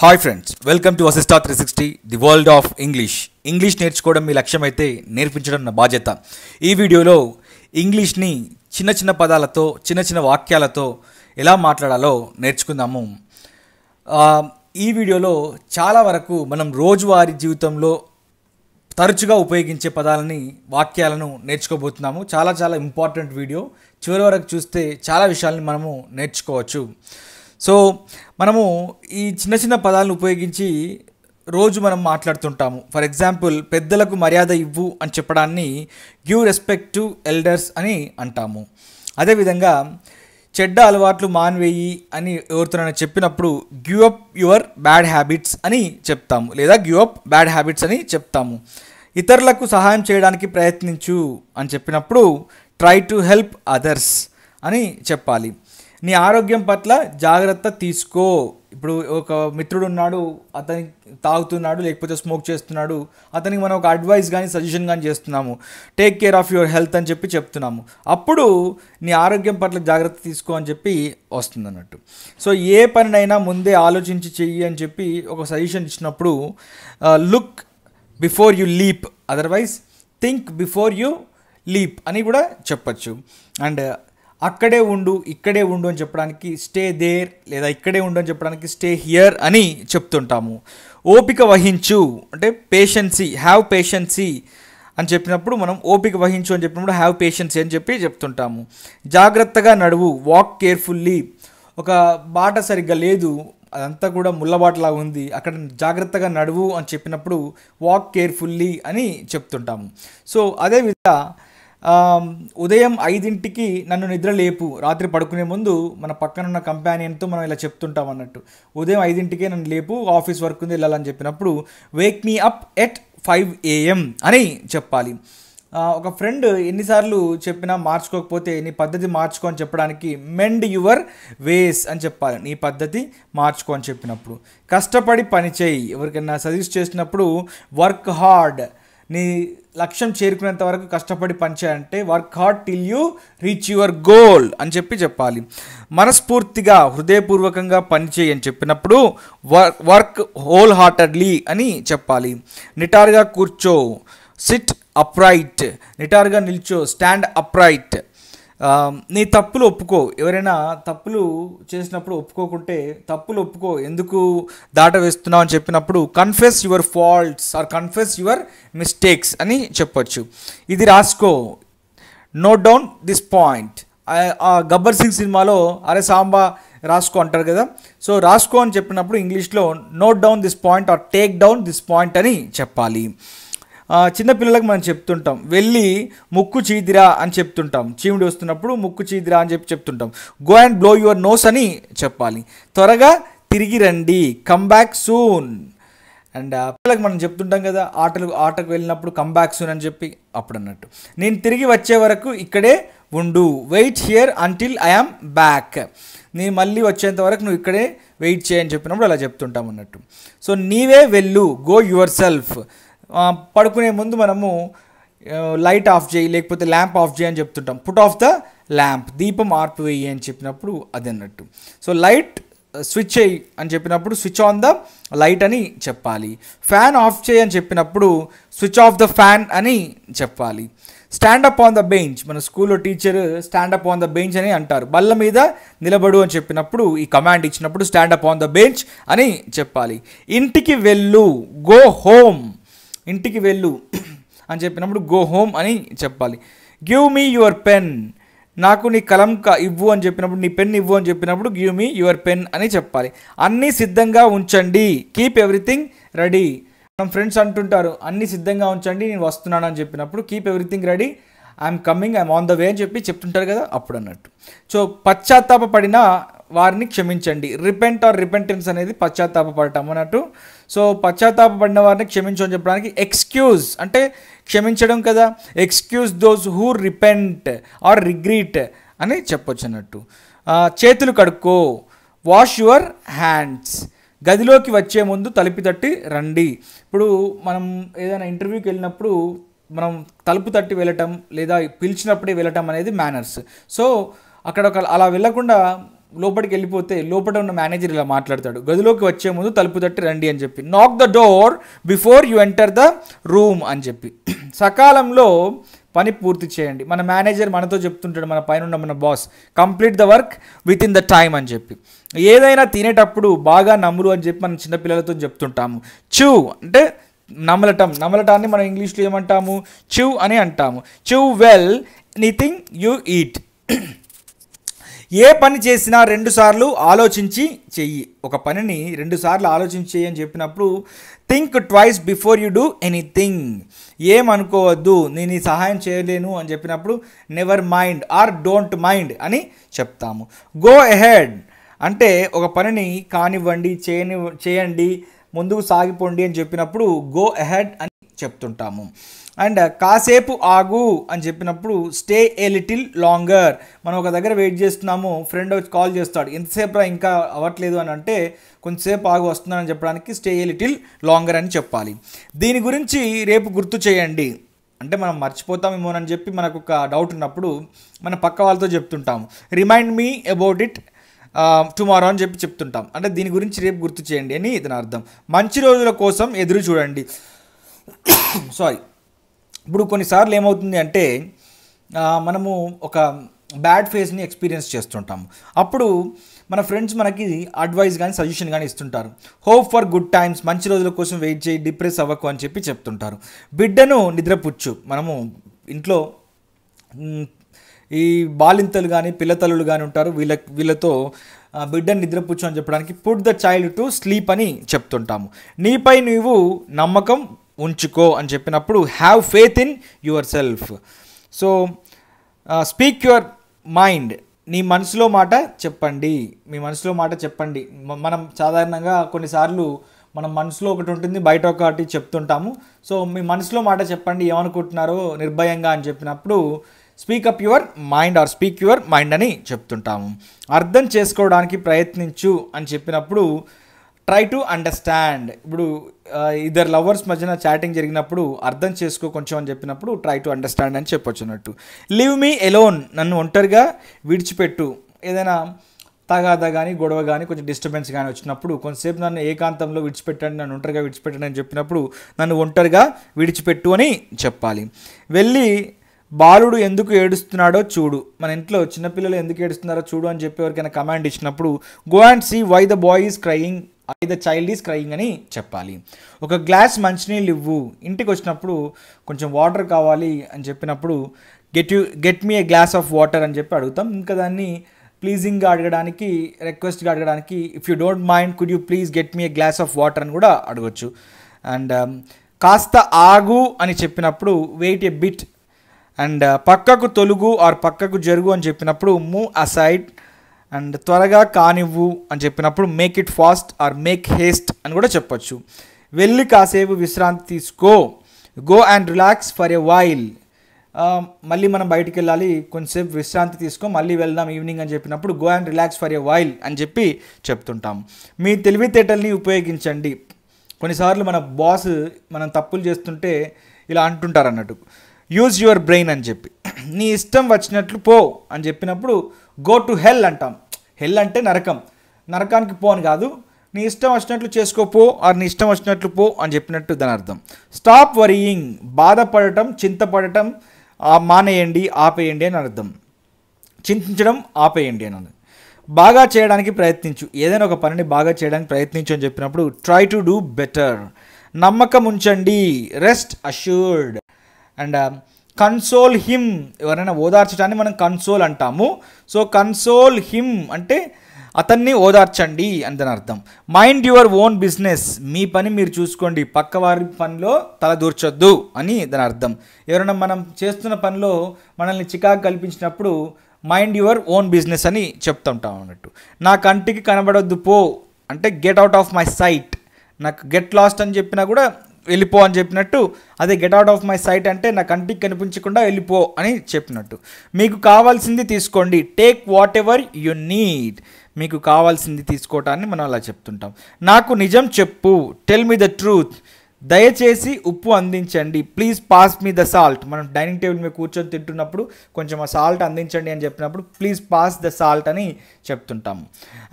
hi friends welcome to అసిస్టా three sixty the world of English English నేర్చుకోవడం మీ లక్ష్యం అయితే నేర్పించడం నా బాధ్యత ఈ వీడియోలో ఇంగ్లీష్ని చిన్న చిన్న పదాలతో చిన్న చిన్న వాక్యాలతో ఎలా మాట్లాడాలో నేర్చుకుందాము ఈ వీడియోలో చాలా వరకు మనం రోజువారీ జీవితంలో తరచుగా ఉపయోగించే పదాలని వాక్యాలను నేర్చుకోబోతున్నాము చాలా చాలా ఇంపార్టెంట్ వీడియో చివరి వరకు చూస్తే చాలా విషయాల్ని మనము నేర్చుకోవచ్చు సో మనము ఈ చిన్న చిన్న పదాలను ఉపయోగించి రోజు మనం మాట్లాడుతుంటాము ఫర్ ఎగ్జాంపుల్ పెద్దలకు మర్యాద ఇవ్వు అని చెప్పడాన్ని గివ్ రెస్పెక్ట్ టు ఎల్డర్స్ అని అంటాము అదేవిధంగా చెడ్డ అలవాట్లు మాన్వేయి అని ఎవరితోనైనా చెప్పినప్పుడు give up your bad habits అని చెప్తాము లేదా గివ్ అప్ బ్యాడ్ హ్యాబిట్స్ అని చెప్తాము ఇతరులకు సహాయం చేయడానికి ప్రయత్నించు అని చెప్పినప్పుడు ట్రై టు హెల్ప్ అదర్స్ అని చెప్పాలి నీ ఆరోగ్యం పట్ల జాగ్రత్త తీసుకో ఇప్పుడు ఒక మిత్రుడు ఉన్నాడు అతని తాగుతున్నాడు లేకపోతే స్మోక్ చేస్తున్నాడు అతనికి మనం ఒక అడ్వైస్ కానీ సజెషన్ కానీ చేస్తున్నాము take care of your health అని చెప్పి చెప్తున్నాము అప్పుడు నీ ఆరోగ్యం పట్ల జాగ్రత్త తీసుకో అని చెప్పి వస్తుంది అన్నట్టు సో ఏ పనినైనా ముందే ఆలోచించి చెయ్యి అని చెప్పి ఒక సజెషన్ ఇచ్చినప్పుడు look before you leap otherwise think before you leap అని కూడా చెప్పచ్చు అండ్ అక్కడే ఉండు ఇక్కడే ఉండు అని చెప్పడానికి స్టే దేర్ లేదా ఇక్కడే ఉండు అని చెప్పడానికి స్టే హియర్ అని చెప్తుంటాము ఓపిక వహించు అంటే పేషెన్సీ హ్యావ్ పేషెన్సీ అని చెప్పినప్పుడు మనం ఓపిక వహించు అని చెప్పినప్పుడు హ్యావ్ పేషెన్సీ అని చెప్పి చెప్తుంటాము జాగ్రత్తగా నడువు వాక్ కేర్ఫుల్లీ ఒక బాట సరిగ్గా లేదు అదంతా కూడా ముళ్ళబాటలా ఉంది అక్కడ జాగ్రత్తగా నడువు అని చెప్పినప్పుడు వాక్ కేర్ఫుల్లీ అని చెప్తుంటాము సో అదేవిధంగా ఉదయం ఐదింటికి నన్ను నిద్ర లేపు రాత్రి పడుకునే ముందు మన పక్కనున్న కంపానియన్తో మనం ఇలా చెప్తుంటాం అన్నట్టు ఉదయం ఐదింటికే నన్ను లేపు ఆఫీస్ వర్క్ ఉంది వెళ్ళాలని చెప్పినప్పుడు wake me up at five AM అని చెప్పాలి ఒక ఫ్రెండ్ ఎన్నిసార్లు చెప్పినా మార్చుకోకపోతే నీ పద్ధతి మార్చుకో అని చెప్పడానికి మెండ్ యువర్ వేస్ అని చెప్పాలి నీ పద్ధతి మార్చుకో అని చెప్పినప్పుడు కష్టపడి పనిచేయి ఎవరికైనా సజెస్ట్ చేసినప్పుడు వర్క్ హార్డ్ నీ లక్ష్యం చేరుకునేంత వరకు కష్టపడి పనిచేయాలంటే work hard till you reach your goal అని చెప్పి చెప్పాలి మనస్ఫూర్తిగా హృదయపూర్వకంగా పనిచేయి అని చెప్పినప్పుడు వర్క్ వర్క్ హోల్ హార్టెడ్లీ అని చెప్పాలి నిటారుగా కూర్చో సిట్ అప్రైట్ నిటారుగా నిల్చో స్టాండ్ అప్రైట్ నీ తప్పులు ఒప్పుకో ఎవరైనా తప్పులు చేసినప్పుడు ఒప్పుకోకుంటే తప్పులు ఒప్పుకో ఎందుకు దాట వేస్తున్నావు అని చెప్పినప్పుడు confess your faults or confess your mistakes అని చెప్పొచ్చు ఇది రాసుకో నోట్ డౌన్ దిస్ పాయింట్ ఆ గబ్బర్ సింగ్ సినిమాలో అరే సాంబా రాసుకో అంటారు కదా సో రాసుకో అని చెప్పినప్పుడు ఇంగ్లీష్లో note down this point or take down this point అని చెప్పాలి చిన్నపిల్లలకు మనం చెప్తుంటాం వెళ్ళి ముక్కు చీదిరా అని చెప్తుంటాం చీమిడి వస్తున్నప్పుడు ముక్కు చీదిరా అని చెప్పి చెప్తుంటాం go and blow your nose అని చెప్పాలి త్వరగా తిరిగి రండి కమ్ బ్యాక్ సూన్ అండ్ పిల్లలకు మనం చెప్తుంటాం కదా ఆటలు ఆటకు వెళ్ళినప్పుడు బ్యాక్ సూన్ అని చెప్పి అప్పుడు అన్నట్టు నేను తిరిగి వచ్చే వరకు ఇక్కడే ఉండు wait here until I am back నేను మళ్ళీ వచ్చేంత వరకు నువ్వు ఇక్కడే వెయిట్ చేయని చెప్పినప్పుడు అలా చెప్తుంటాం అన్నట్టు సో నీవే వెళ్ళు గో యువర్ సెల్ఫ్ పడుకునే ముందు మనము లైట్ ఆఫ్ చేయి లేకపోతే ల్యాంప్ ఆఫ్ చేయి అని చెప్తుంటాం పుట్ ఆఫ్ ద ల్యాంప్ దీపం ఆర్పివేయి అని చెప్పినప్పుడు అది అన్నట్టు సో లైట్ స్విచ్ చేయి అని చెప్పినప్పుడు స్విచ్ ఆన్ ద లైట్ అని చెప్పాలి ఫ్యాన్ ఆఫ్ చేయి అని చెప్పినప్పుడు స్విచ్ ఆఫ్ ద ఫ్యాన్ అని చెప్పాలి stand up on the bench మన స్కూల్లో teacher stand up on the bench అని అంటారు బల్ల మీద నిలబడు అని చెప్పినప్పుడు ఈ కమాండ్ ఇచ్చినప్పుడు stand up on the bench అని చెప్పాలి ఇంటికి వెళ్ళు గో హోమ్ ఇంటికి వెళ్ళు అని చెప్పినప్పుడు గో హోమ్ అని చెప్పాలి గివ్ మీ యువర్ పెన్ నాకు నీ కలం ఇవ్వు అని చెప్పినప్పుడు నీ పెన్ ఇవ్వు అని చెప్పినప్పుడు గివ్ మీ యువర్ పెన్ అని చెప్పాలి అన్నీ సిద్ధంగా ఉంచండి కీప్ ఎవ్రీథింగ్ రెడీ మనం ఫ్రెండ్స్ అంటుంటారు అన్నీ సిద్ధంగా ఉంచండి నేను వస్తున్నాను అని చెప్పినప్పుడు keep everything ready I'm coming I'm on the way అని చెప్పి చెప్తుంటారు కదా అప్పుడు అన్నట్టు సో పశ్చాత్తాపడిన వారిని క్షమించండి రిపెంట్ ఆర్ రిపెంటెన్స్ అనేది పశ్చాత్తాపడటం అన్నట్టు సో పశ్చాత్తాపడిన వారిని క్షమించమని చెప్పడానికి ఎక్స్క్యూజ్ అంటే క్షమించడం కదా excuse those who repent or regret అని చెప్పొచ్చు అన్నట్టు చేతులు కడుక్కో వాష్ యువర్ హ్యాండ్స్ గదిలోకి వచ్చే ముందు తలుపు తట్టి రండి ఇప్పుడు మనం ఏదైనా ఇంటర్వ్యూకి వెళ్ళినప్పుడు మనం తలుపు తట్టి వెళ్ళటం లేదా పిలిచినప్పుడే వెళ్ళటం అనేది మేనర్స్ సో అక్కడ ఒక అలా వెళ్ళకుండా లోపలికి వెళ్ళిపోతే లోపల ఉన్న మేనేజర్ ఇలా మాట్లాడతాడు గదిలోకి వచ్చే ముందు తలుపు తట్టి రండి అని చెప్పి knock the door before you enter the room అని చెప్పి సకాలంలో పని పూర్తి చేయండి మన మేనేజర్ మనతో చెప్తుంటాడు మన పైన ఉన్న మన boss complete the work within the time అని చెప్పి ఏదైనా తినేటప్పుడు బాగా నమ్మురు అని చెప్పి మనం చిన్నపిల్లలతో చెప్తుంటాము చూ అంటే నమలటం నమలటాన్ని మనం ఇంగ్లీష్లో ఏమంటాము చూ అని అంటాము chew well anything you eat ఏ పని చేసినా రెండుసార్లు ఆలోచించి చెయ్యి ఒక పనిని రెండుసార్లు ఆలోచించి చెయ్యి అని చెప్పినప్పుడు think twice before you do anything ఏమనుకోవద్దు నేను ఈ సహాయం చేయలేను అని చెప్పినప్పుడు never mind or don't mind అని చెప్తాము గో ఎహెడ్ అంటే ఒక పనిని కానివ్వండి చేయని చేయండి ముందుకు సాగిపోండి అని చెప్పినప్పుడు గో అహెడ్ అని చెప్తుంటాము అండ్ కాసేపు ఆగు అని చెప్పినప్పుడు స్టే ఏ లిటిల్ లాంగర్ మనం ఒక దగ్గర వెయిట్ చేస్తున్నాము ఫ్రెండ్ వచ్చి కాల్ చేస్తాడు ఎంతసేపు ఇంకా అవ్వట్లేదు అని అంటే కొంతసేపు ఆగు వస్తున్నానని చెప్పడానికి స్టే ఏ లిటిల్ లాంగర్ అని చెప్పాలి దీని గురించి రేపు గుర్తు చేయండి అంటే మనం మర్చిపోతామేమోనని చెప్పి మనకు ఒక డౌట్ ఉన్నప్పుడు మన పక్క వాళ్ళతో చెప్తుంటాము remind me about it tomorrow అని చెప్పి చెప్తుంటాం అంటే దీని గురించి రేపు గుర్తు చేయండి అని ఇతని అర్థం మంచి రోజుల కోసం ఎదురు చూడండి సారీ ఇప్పుడు కొన్నిసార్లు ఏమవుతుంది అంటే మనము ఒక బ్యాడ్ ఫేస్ని ఎక్స్పీరియన్స్ చేస్తుంటాము అప్పుడు మన ఫ్రెండ్స్ మనకి అడ్వైస్ కానీ సజెషన్ కానీ ఇస్తుంటారు హోప్ ఫర్ గుడ్ టైమ్స్ మంచి రోజుల కోసం వెయిట్ చేయి డిప్రెస్ అవ్వకు అని చెప్పి చెప్తుంటారు బిడ్డను నిద్రపుచ్చు మనము ఇంట్లో ఈ బాలింతలు కానీ పిల్లతల్లులు కానీ ఉంటారు వీళ్ళ వీళ్ళతో బిడ్డను నిద్రపుచ్చు అని చెప్పడానికి put the child to sleep అని చెప్తుంటాము నీపై నీవు నమ్మకం ఉంచుకో అని చెప్పినప్పుడు have faith in yourself so speak your mind నీ మనసులో మాట చెప్పండి మీ మనసులో మాట చెప్పండి మనం సాధారణంగా కొన్నిసార్లు మనం మనసులో ఒకటి ఉంటుంది బయట ఒకటి చెప్తుంటాము సో మీ మనసులో మాట చెప్పండి ఏమనుకుంటున్నారో నిర్భయంగా అని చెప్పినప్పుడు up your mind or speak your mind అని చెప్తుంటాము అర్థం చేసుకోవడానికి ప్రయత్నించు అని చెప్పినప్పుడు ట్రై టు అండర్స్టాండ్ ఇప్పుడు ఇద్దరు లవర్స్ మధ్యన చాటింగ్ జరిగినప్పుడు అర్థం చేసుకో కొంచెం అని చెప్పినప్పుడు ట్రై టు అండర్స్టాండ్ అని చెప్పొచ్చు అన్నట్టు లివ్ మీ ఎలోన్ నన్ను ఒంటరిగా విడిచిపెట్టు ఏదైనా తగాదా కానీ గొడవ కానీ కొంచెం డిస్టర్బెన్స్ కానీ వచ్చినప్పుడు కొంతసేపు నన్ను ఏకాంతంలో విడిచిపెట్టండి నన్ను ఒంటరిగా విడిచిపెట్టండి అని చెప్పినప్పుడు నన్ను ఒంటరిగా విడిచిపెట్టు అని చెప్పాలి వెళ్ళి బాలుడు ఎందుకు ఏడుస్తున్నాడో చూడు మన ఇంట్లో చిన్నపిల్లలు ఎందుకు ఏడుస్తున్నారో చూడు అని చెప్పి ఎవరికైనా కమాండ్ ఇచ్చినప్పుడు go and see why the boy is crying I the child is crying అని చెప్పాలి ఒక గ్లాస్ మంచినీళ్ళు ఇవ్వు ఇంటికి వచ్చినప్పుడు కొంచెం వాటర్ కావాలి అని చెప్పినప్పుడు get you get me a glass of water అని చెప్పి అడుగుతాం ఇంకా దాన్ని ప్లీజింగ్గా అడగడానికి రిక్వెస్ట్గా అడగడానికి if you don't mind could you please get me a glass of water అని కూడా అడగచ్చు అండ్ um, కాస్త ఆగు అని చెప్పినప్పుడు వెయిట్ ఏ బిట్ అండ్ పక్కకు తొలుగు ఆర్ పక్కకు జరుగు అని చెప్పినప్పుడు మూవ్ అసైడ్ అండ్ త్వరగా కానివ్వు అని చెప్పినప్పుడు make it fast or make haste అని కూడా చెప్పొచ్చు వెళ్ళి కాసేపు విశ్రాంతి తీసుకో go and relax for a while మళ్ళీ మనం బయటికి వెళ్ళాలి కొంచెంసేపు విశ్రాంతి తీసుకో మళ్ళీ వెళ్దాం ఈవినింగ్ అని చెప్పినప్పుడు go and relax for a while అని చెప్పి చెప్తుంటాం మీ తెలివితేటల్ని ఉపయోగించండి కొన్నిసార్లు మన బాస్ మనం తప్పులు చేస్తుంటే ఇలా అంటుంటారు అన్నట్టు యూజ్ యువర్ బ్రెయిన్ అని చెప్పి నీ ఇష్టం వచ్చినట్లు పో అని చెప్పినప్పుడు గో టు హెల్ అంటాం హెల్ అంటే నరకం నరకానికి పో అని కాదు నీ ఇష్టం వచ్చినట్లు చేసుకోపో ఆర్ నీ ఇష్టం వచ్చినట్లు పో అని చెప్పినట్టు దాని అర్థం స్టాప్ వరియింగ్ బాధపడటం చింతపడటం మానేయండి ఆపేయండి అని అర్థం చింతించడం ఆపేయండి అని అన్నది బాగా చేయడానికి ప్రయత్నించు ఏదైనా ఒక పనిని బాగా చేయడానికి ప్రయత్నించు అని చెప్పినప్పుడు ట్రై టు డూ బెటర్ నమ్మకం ఉంచండి rest assured and console him ఎవరైనా ఓదార్చడాన్ని మనం కన్సోల్ అంటాము సో కన్సోల్ హిమ్ అంటే అతన్ని ఓదార్చండి అని దాని అర్థం మైండ్ యువర్ ఓన్ బిజినెస్ మీ పని మీరు చూసుకోండి పక్క వారి పనిలో తలదూర్చొద్దు అని దాని అర్థం ఎవరైనా మనం చేస్తున్న పనిలో మనల్ని చికాకు కల్పించినప్పుడు మైండ్ యువర్ ఓన్ బిజినెస్ అని చెప్తుంటాం అన్నట్టు నా కంటికి కనబడొద్దు పో అంటే get out of my sight నాకు గెట్ లాస్ట్ అని చెప్పినా కూడా వెళ్ళిపో అని చెప్పినట్టు అదే get out of my sight అంటే నా కంటికి కనిపించకుండా వెళ్ళిపో అని చెప్పినట్టు మీకు కావాల్సింది తీసుకోండి take whatever you need మీకు కావాల్సింది తీసుకోవటాన్ని మనం అలా చెప్తుంటాం నాకు నిజం చెప్పు టెల్ మీ ద ట్రూత్ దయచేసి ఉప్పు అందించండి please pass me the salt మనం డైనింగ్ టేబుల్ మీద కూర్చొని తింటున్నప్పుడు కొంచెం ఆ సాల్ట్ అందించండి అని చెప్పినప్పుడు ప్లీజ్ పాస్ ద సాల్ట్ అని చెప్తుంటాము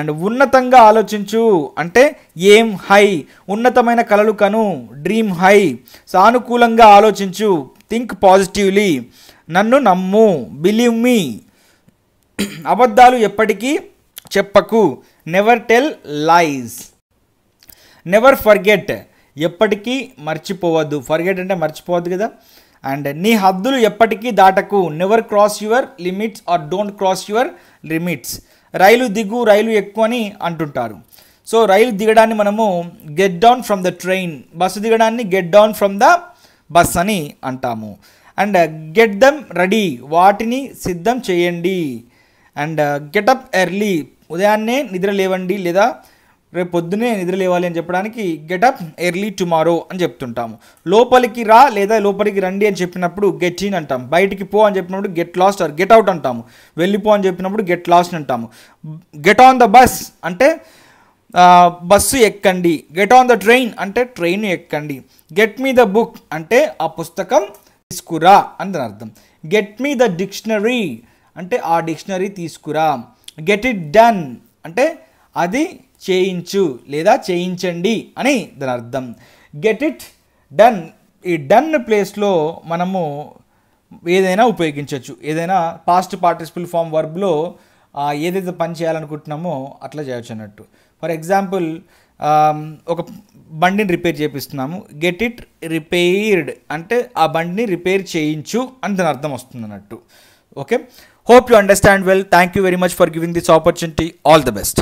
అండ్ ఉన్నతంగా ఆలోచించు అంటే ఏం హై ఉన్నతమైన కలలు కను డ్రీమ్ హై సానుకూలంగా ఆలోచించు థింక్ పాజిటివ్లీ నన్ను నమ్ము బిలీవ్ మీ అబద్ధాలు ఎప్పటికీ చెప్పకు never tell lies never forget ఎప్పటికీ మర్చిపోవద్దు ఫర్గెట్ అంటే మర్చిపోవద్దు కదా అండ్ నీ హద్దులు ఎప్పటికీ దాటకు never cross your limits or don't cross your limits రైలు దిగు రైలు ఎక్కువ అని అంటుంటారు సో రైలు దిగడాన్ని మనము get down from the train bus దిగడాన్ని get down from the bus అని అంటాము అండ్ గెట్ దమ్ రెడీ వాటిని సిద్ధం చేయండి అండ్ గెటప్ ఎర్లీ ఉదయాన్నే నిద్ర లేవండి లేదా రేపు పొద్దునే లేవాలి అని చెప్పడానికి గెటప్ ఎర్లీ టుమారో అని చెప్తుంటాము లోపలికి రా లేదా లోపలికి రండి అని చెప్పినప్పుడు గెట్ ఇన్ అంటాం బయటికి పో అని చెప్పినప్పుడు get lost or get out అంటాము వెళ్ళిపో అని చెప్పినప్పుడు గెట్ లాస్ట్ అంటాము గెట్ ఆన్ ద బస్ అంటే బస్సు ఎక్కండి గెట్ ఆన్ ద ట్రైన్ అంటే ట్రైన్ ఎక్కండి గెట్ మీ ద బుక్ అంటే ఆ పుస్తకం తీసుకురా అని దాని అర్థం గెట్ మీ ద డిక్షనరీ అంటే ఆ డిక్షనరీ తీసుకురా గెట్ ఇట్ డన్ అంటే అది చేయించు లేదా చేయించండి అని దాని అర్థం గెట్ ఇట్ డన్ ఈ డన్ ప్లేస్లో మనము ఏదైనా ఉపయోగించవచ్చు ఏదైనా పాస్ట్ పార్టిసిపల్ ఫామ్ వర్బ్లో ఏదైతే పని చేయాలనుకుంటున్నామో అట్లా చేయవచ్చు అన్నట్టు ఫర్ ఎగ్జాంపుల్ ఒక బండిని రిపేర్ చేపిస్తున్నాము గెట్ ఇట్ రిపేర్డ్ అంటే ఆ బండిని రిపేర్ చేయించు అని దాని అర్థం వస్తుంది అన్నట్టు okay hope you understand well thank you very much for giving this opportunity all the best